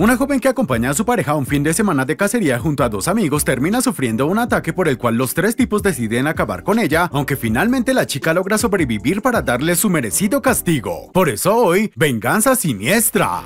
Una joven que acompaña a su pareja un fin de semana de cacería junto a dos amigos termina sufriendo un ataque por el cual los tres tipos deciden acabar con ella, aunque finalmente la chica logra sobrevivir para darle su merecido castigo. Por eso hoy, venganza siniestra.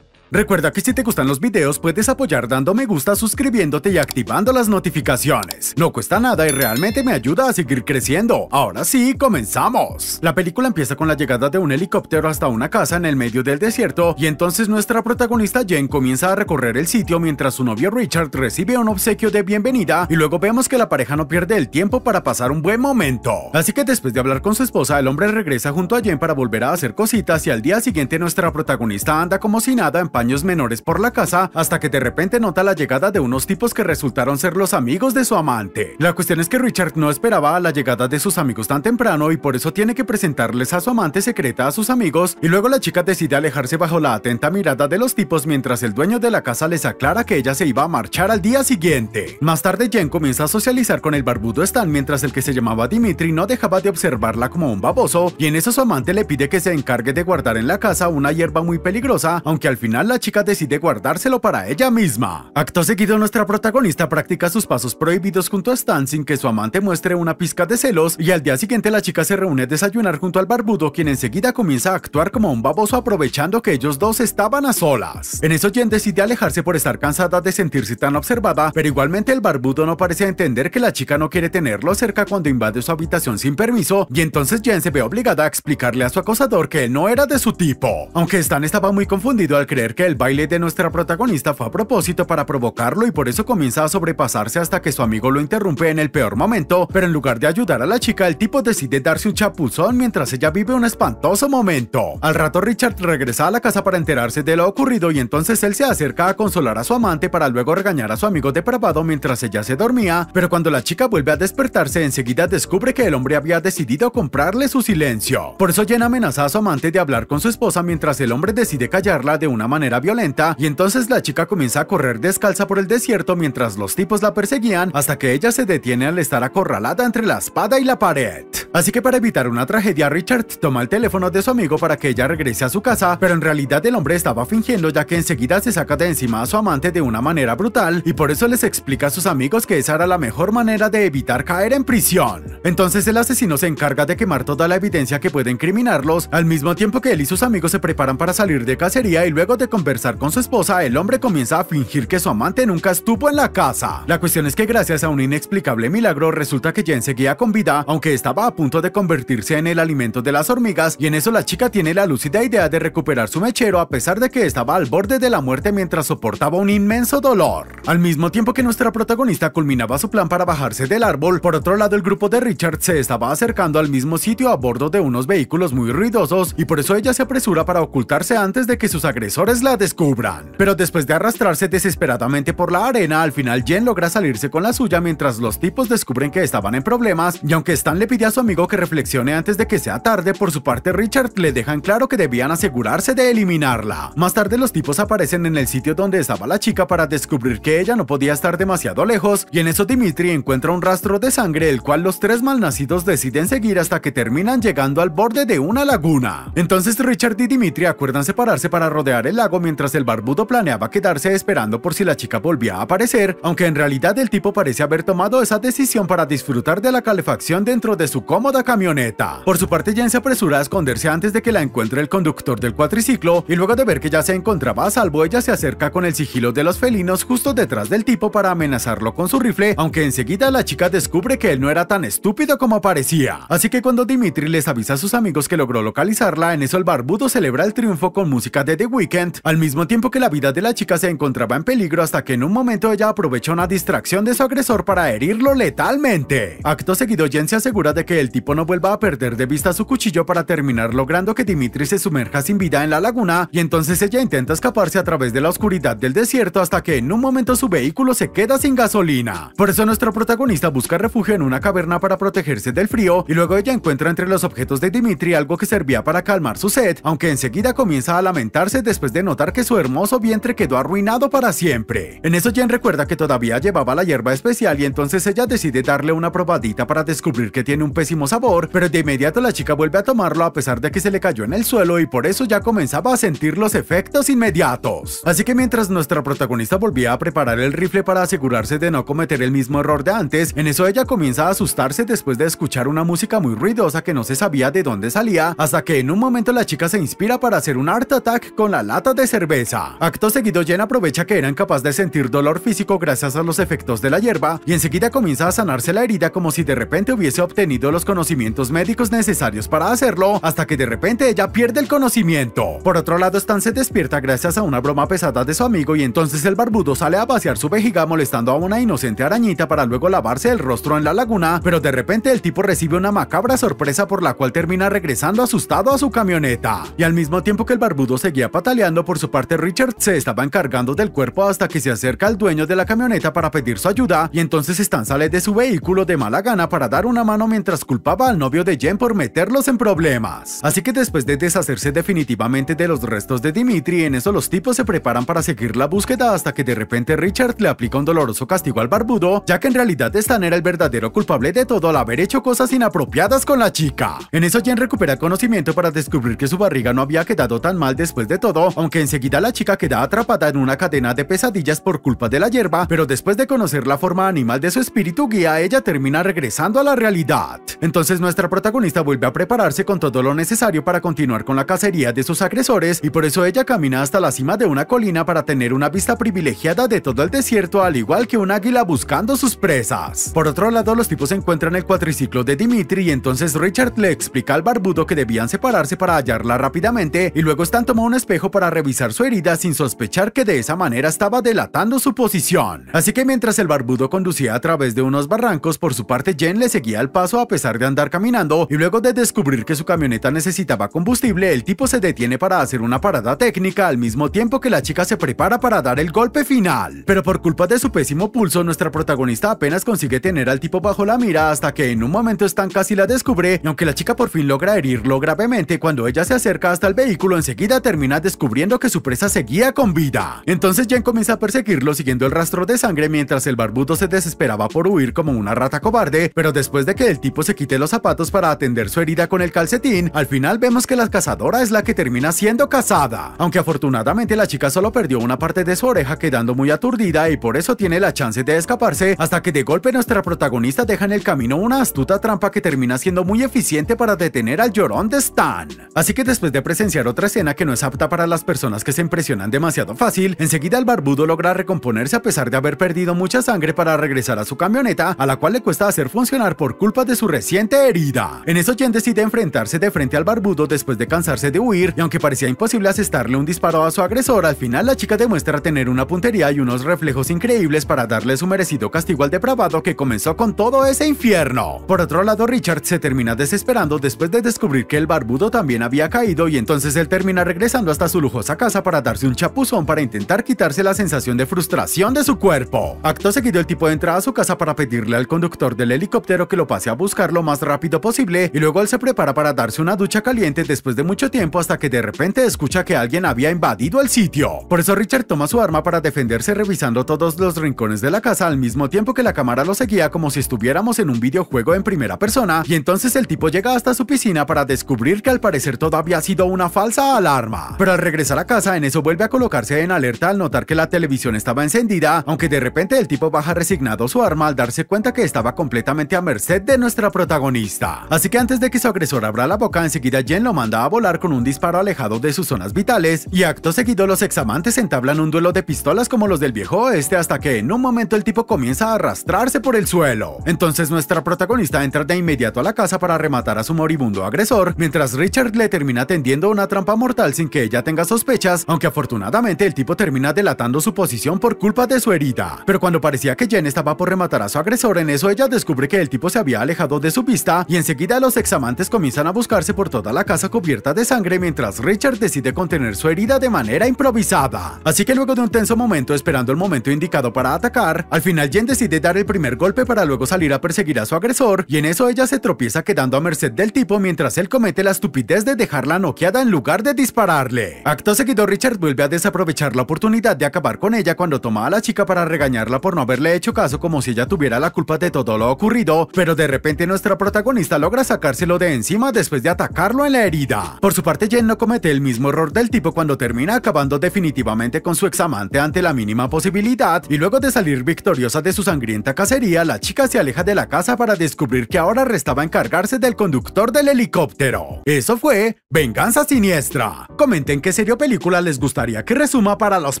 Recuerda que si te gustan los videos puedes apoyar dando me gusta, suscribiéndote y activando las notificaciones. No cuesta nada y realmente me ayuda a seguir creciendo. Ahora sí, comenzamos. La película empieza con la llegada de un helicóptero hasta una casa en el medio del desierto y entonces nuestra protagonista Jen comienza a recorrer el sitio mientras su novio Richard recibe un obsequio de bienvenida y luego vemos que la pareja no pierde el tiempo para pasar un buen momento. Así que después de hablar con su esposa, el hombre regresa junto a Jen para volver a hacer cositas y al día siguiente nuestra protagonista anda como si nada en años menores por la casa hasta que de repente nota la llegada de unos tipos que resultaron ser los amigos de su amante. La cuestión es que Richard no esperaba la llegada de sus amigos tan temprano y por eso tiene que presentarles a su amante secreta a sus amigos y luego la chica decide alejarse bajo la atenta mirada de los tipos mientras el dueño de la casa les aclara que ella se iba a marchar al día siguiente. Más tarde Jen comienza a socializar con el barbudo Stan mientras el que se llamaba Dimitri no dejaba de observarla como un baboso y en eso su amante le pide que se encargue de guardar en la casa una hierba muy peligrosa, aunque al final la chica decide guardárselo para ella misma. Acto seguido, nuestra protagonista practica sus pasos prohibidos junto a Stan sin que su amante muestre una pizca de celos y al día siguiente la chica se reúne a desayunar junto al barbudo quien enseguida comienza a actuar como un baboso aprovechando que ellos dos estaban a solas. En eso Jen decide alejarse por estar cansada de sentirse tan observada, pero igualmente el barbudo no parece entender que la chica no quiere tenerlo cerca cuando invade su habitación sin permiso y entonces Jen se ve obligada a explicarle a su acosador que él no era de su tipo. Aunque Stan estaba muy confundido al creer que el baile de nuestra protagonista fue a propósito para provocarlo y por eso comienza a sobrepasarse hasta que su amigo lo interrumpe en el peor momento, pero en lugar de ayudar a la chica, el tipo decide darse un chapuzón mientras ella vive un espantoso momento. Al rato Richard regresa a la casa para enterarse de lo ocurrido y entonces él se acerca a consolar a su amante para luego regañar a su amigo depravado mientras ella se dormía, pero cuando la chica vuelve a despertarse enseguida descubre que el hombre había decidido comprarle su silencio. Por eso Jen amenaza a su amante de hablar con su esposa mientras el hombre decide callarla de una manera violenta y entonces la chica comienza a correr descalza por el desierto mientras los tipos la perseguían hasta que ella se detiene al estar acorralada entre la espada y la pared. Así que para evitar una tragedia, Richard toma el teléfono de su amigo para que ella regrese a su casa, pero en realidad el hombre estaba fingiendo ya que enseguida se saca de encima a su amante de una manera brutal y por eso les explica a sus amigos que esa era la mejor manera de evitar caer en prisión. Entonces el asesino se encarga de quemar toda la evidencia que puede incriminarlos, al mismo tiempo que él y sus amigos se preparan para salir de cacería y luego de conversar con su esposa, el hombre comienza a fingir que su amante nunca estuvo en la casa. La cuestión es que gracias a un inexplicable milagro resulta que Jen seguía con vida, aunque estaba a punto de convertirse en el alimento de las hormigas, y en eso la chica tiene la lúcida idea de recuperar su mechero a pesar de que estaba al borde de la muerte mientras soportaba un inmenso dolor. Al mismo tiempo que nuestra protagonista culminaba su plan para bajarse del árbol, por otro lado el grupo de Richard se estaba acercando al mismo sitio a bordo de unos vehículos muy ruidosos, y por eso ella se apresura para ocultarse antes de que sus agresores descubran. Pero después de arrastrarse desesperadamente por la arena, al final Jen logra salirse con la suya mientras los tipos descubren que estaban en problemas y aunque Stan le pide a su amigo que reflexione antes de que sea tarde, por su parte Richard le dejan claro que debían asegurarse de eliminarla. Más tarde los tipos aparecen en el sitio donde estaba la chica para descubrir que ella no podía estar demasiado lejos y en eso Dimitri encuentra un rastro de sangre el cual los tres malnacidos deciden seguir hasta que terminan llegando al borde de una laguna. Entonces Richard y Dimitri acuerdan separarse para rodear el lago mientras el barbudo planeaba quedarse esperando por si la chica volvía a aparecer, aunque en realidad el tipo parece haber tomado esa decisión para disfrutar de la calefacción dentro de su cómoda camioneta. Por su parte, Jen se apresura a esconderse antes de que la encuentre el conductor del cuatriciclo y luego de ver que ya se encontraba a salvo, ella se acerca con el sigilo de los felinos justo detrás del tipo para amenazarlo con su rifle, aunque enseguida la chica descubre que él no era tan estúpido como parecía. Así que cuando Dimitri les avisa a sus amigos que logró localizarla, en eso el barbudo celebra el triunfo con música de The Weeknd, al mismo tiempo que la vida de la chica se encontraba en peligro hasta que en un momento ella aprovechó una distracción de su agresor para herirlo letalmente. Acto seguido, Jen se asegura de que el tipo no vuelva a perder de vista su cuchillo para terminar logrando que Dimitri se sumerja sin vida en la laguna y entonces ella intenta escaparse a través de la oscuridad del desierto hasta que en un momento su vehículo se queda sin gasolina. Por eso nuestro protagonista busca refugio en una caverna para protegerse del frío y luego ella encuentra entre los objetos de Dimitri algo que servía para calmar su sed, aunque enseguida comienza a lamentarse después de notar que su hermoso vientre quedó arruinado para siempre. En eso Jen recuerda que todavía llevaba la hierba especial y entonces ella decide darle una probadita para descubrir que tiene un pésimo sabor, pero de inmediato la chica vuelve a tomarlo a pesar de que se le cayó en el suelo y por eso ya comenzaba a sentir los efectos inmediatos. Así que mientras nuestra protagonista volvía a preparar el rifle para asegurarse de no cometer el mismo error de antes, en eso ella comienza a asustarse después de escuchar una música muy ruidosa que no se sabía de dónde salía, hasta que en un momento la chica se inspira para hacer un art attack con la lata de de cerveza. Acto seguido, Jen aprovecha que eran incapaz de sentir dolor físico gracias a los efectos de la hierba y enseguida comienza a sanarse la herida como si de repente hubiese obtenido los conocimientos médicos necesarios para hacerlo, hasta que de repente ella pierde el conocimiento. Por otro lado, Stan se despierta gracias a una broma pesada de su amigo y entonces el barbudo sale a vaciar su vejiga molestando a una inocente arañita para luego lavarse el rostro en la laguna, pero de repente el tipo recibe una macabra sorpresa por la cual termina regresando asustado a su camioneta. Y al mismo tiempo que el barbudo seguía pataleando, por su parte Richard se estaba encargando del cuerpo hasta que se acerca al dueño de la camioneta para pedir su ayuda y entonces Stan sale de su vehículo de mala gana para dar una mano mientras culpaba al novio de Jen por meterlos en problemas. Así que después de deshacerse definitivamente de los restos de Dimitri, en eso los tipos se preparan para seguir la búsqueda hasta que de repente Richard le aplica un doloroso castigo al barbudo, ya que en realidad Stan era el verdadero culpable de todo al haber hecho cosas inapropiadas con la chica. En eso Jen recupera conocimiento para descubrir que su barriga no había quedado tan mal después de todo, aunque enseguida la chica queda atrapada en una cadena de pesadillas por culpa de la hierba, pero después de conocer la forma animal de su espíritu guía, ella termina regresando a la realidad. Entonces nuestra protagonista vuelve a prepararse con todo lo necesario para continuar con la cacería de sus agresores y por eso ella camina hasta la cima de una colina para tener una vista privilegiada de todo el desierto al igual que un águila buscando sus presas. Por otro lado, los tipos encuentran el cuatriciclo de Dimitri y entonces Richard le explica al barbudo que debían separarse para hallarla rápidamente y luego están tomando un espejo para su herida sin sospechar que de esa manera estaba delatando su posición. Así que mientras el barbudo conducía a través de unos barrancos, por su parte Jen le seguía el paso a pesar de andar caminando y luego de descubrir que su camioneta necesitaba combustible, el tipo se detiene para hacer una parada técnica al mismo tiempo que la chica se prepara para dar el golpe final. Pero por culpa de su pésimo pulso, nuestra protagonista apenas consigue tener al tipo bajo la mira hasta que en un momento Stan casi la descubre y aunque la chica por fin logra herirlo gravemente, cuando ella se acerca hasta el vehículo enseguida termina descubriendo que su presa seguía con vida. Entonces Jen comienza a perseguirlo siguiendo el rastro de sangre mientras el barbudo se desesperaba por huir como una rata cobarde, pero después de que el tipo se quite los zapatos para atender su herida con el calcetín, al final vemos que la cazadora es la que termina siendo cazada. Aunque afortunadamente la chica solo perdió una parte de su oreja quedando muy aturdida y por eso tiene la chance de escaparse hasta que de golpe nuestra protagonista deja en el camino una astuta trampa que termina siendo muy eficiente para detener al llorón de Stan. Así que después de presenciar otra escena que no es apta para las personas que se impresionan demasiado fácil, enseguida el barbudo logra recomponerse a pesar de haber perdido mucha sangre para regresar a su camioneta, a la cual le cuesta hacer funcionar por culpa de su reciente herida. En eso Jen decide enfrentarse de frente al barbudo después de cansarse de huir, y aunque parecía imposible asestarle un disparo a su agresor, al final la chica demuestra tener una puntería y unos reflejos increíbles para darle su merecido castigo al depravado que comenzó con todo ese infierno. Por otro lado, Richard se termina desesperando después de descubrir que el barbudo también había caído y entonces él termina regresando hasta su lujosa casa para darse un chapuzón para intentar quitarse la sensación de frustración de su cuerpo. Acto seguido el tipo entra a su casa para pedirle al conductor del helicóptero que lo pase a buscar lo más rápido posible y luego él se prepara para darse una ducha caliente después de mucho tiempo hasta que de repente escucha que alguien había invadido el sitio. Por eso Richard toma su arma para defenderse revisando todos los rincones de la casa al mismo tiempo que la cámara lo seguía como si estuviéramos en un videojuego en primera persona y entonces el tipo llega hasta su piscina para descubrir que al parecer todo había sido una falsa alarma. Pero al regresar casa, en eso vuelve a colocarse en alerta al notar que la televisión estaba encendida, aunque de repente el tipo baja resignado su arma al darse cuenta que estaba completamente a merced de nuestra protagonista. Así que antes de que su agresor abra la boca, enseguida Jen lo manda a volar con un disparo alejado de sus zonas vitales, y acto seguido los examantes entablan un duelo de pistolas como los del viejo oeste hasta que en un momento el tipo comienza a arrastrarse por el suelo. Entonces nuestra protagonista entra de inmediato a la casa para rematar a su moribundo agresor, mientras Richard le termina tendiendo una trampa mortal sin que ella tenga sospechas aunque afortunadamente el tipo termina delatando su posición por culpa de su herida. Pero cuando parecía que Jen estaba por rematar a su agresor, en eso ella descubre que el tipo se había alejado de su pista y enseguida los examantes comienzan a buscarse por toda la casa cubierta de sangre mientras Richard decide contener su herida de manera improvisada. Así que luego de un tenso momento esperando el momento indicado para atacar, al final Jen decide dar el primer golpe para luego salir a perseguir a su agresor y en eso ella se tropieza quedando a merced del tipo mientras él comete la estupidez de dejarla noqueada en lugar de dispararle. Acto seguido, Richard vuelve a desaprovechar la oportunidad de acabar con ella cuando toma a la chica para regañarla por no haberle hecho caso como si ella tuviera la culpa de todo lo ocurrido, pero de repente nuestra protagonista logra sacárselo de encima después de atacarlo en la herida. Por su parte, Jen no comete el mismo error del tipo cuando termina acabando definitivamente con su examante ante la mínima posibilidad, y luego de salir victoriosa de su sangrienta cacería, la chica se aleja de la casa para descubrir que ahora restaba encargarse del conductor del helicóptero. Eso fue Venganza Siniestra. Comenten qué serio película les gustaría que resuma para los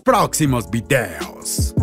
próximos videos.